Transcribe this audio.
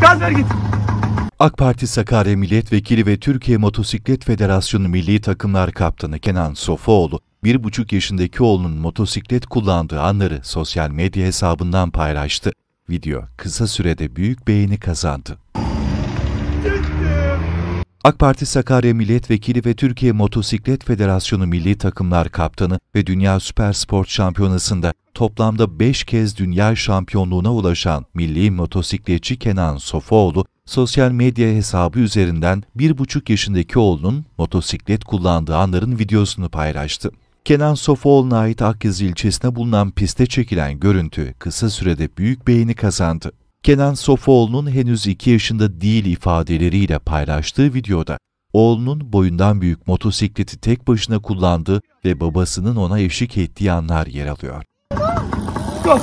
Gaz ver git. AK Parti Sakarya Milletvekili ve Türkiye Motosiklet Federasyonu Milli Takımlar Kaptanı Kenan Sofoğlu, bir buçuk yaşındaki oğlunun motosiklet kullandığı anları sosyal medya hesabından paylaştı. Video kısa sürede büyük beğeni kazandı. AK Parti Sakarya Milletvekili ve Türkiye Motosiklet Federasyonu Milli Takımlar Kaptanı ve Dünya Süper Sport Şampiyonası'nda toplamda 5 kez dünya şampiyonluğuna ulaşan milli motosikletçi Kenan Sofoğlu, sosyal medya hesabı üzerinden 1,5 yaşındaki oğlunun motosiklet kullandığı anların videosunu paylaştı. Kenan Sofoğlu'na ait Akyazı ilçesine bulunan piste çekilen görüntü kısa sürede büyük beğeni kazandı. Kenan Sofuoğlu'nun henüz 2 yaşında değil ifadeleriyle paylaştığı videoda oğlunun boyundan büyük motosikleti tek başına kullandığı ve babasının ona eşlik ettiği anlar yer alıyor. Go!